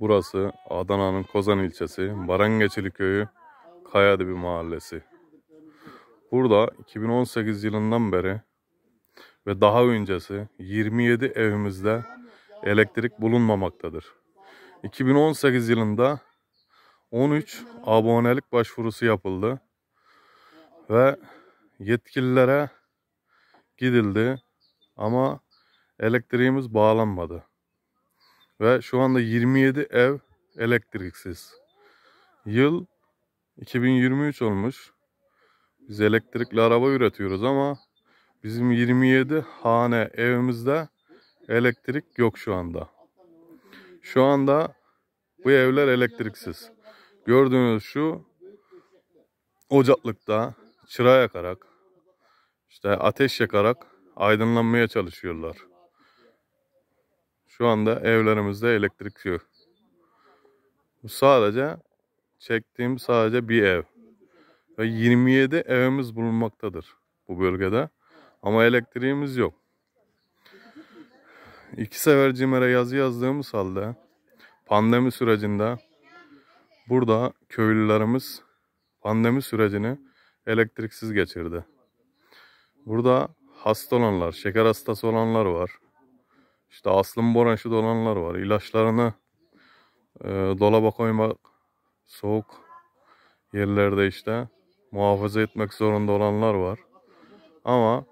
Burası Adana'nın Kozan ilçesi Barangeçili köyü Kayadebi mahallesi. Burada 2018 yılından beri ve daha öncesi 27 evimizde elektrik bulunmamaktadır. 2018 yılında 13 abonelik başvurusu yapıldı ve yetkililere gidildi ama elektriğimiz bağlanmadı. Ve şu anda 27 ev elektriksiz. Yıl 2023 olmuş. Biz elektrikli araba üretiyoruz ama bizim 27 hane evimizde elektrik yok şu anda. Şu anda bu evler elektriksiz. Gördüğünüz şu ocaklıkta çıra yakarak işte ateş yakarak aydınlanmaya çalışıyorlar. Şu anda evlerimizde elektrik yok. Bu sadece çektiğim sadece bir ev. Ve 27 evimiz bulunmaktadır bu bölgede. Ama elektriğimiz yok. İki sefer CİMER'e yazı yazdığımız halde pandemi sürecinde burada köylülerimiz pandemi sürecini elektriksiz geçirdi. Burada hasta olanlar, şeker hastası olanlar var. İşte aslım boranşı dolanlar var. İlaçlarını e, dolaba koymak, soğuk yerlerde işte muhafaza etmek zorunda olanlar var. Ama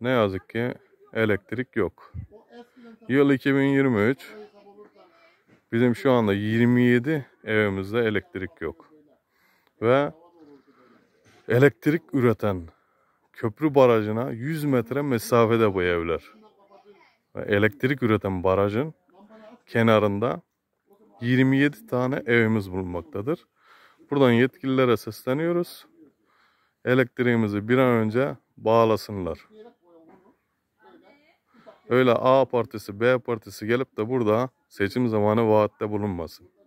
ne yazık ki elektrik yok. Yıl 2023 bizim şu anda 27 evimizde elektrik yok. Ve elektrik üreten köprü barajına 100 metre mesafede bu evler elektrik üreten barajın kenarında 27 tane evimiz bulunmaktadır. Buradan yetkililere sesleniyoruz. Elektriğimizi bir an önce bağlasınlar. Öyle A partisi, B partisi gelip de burada seçim zamanı vaatte bulunmasın.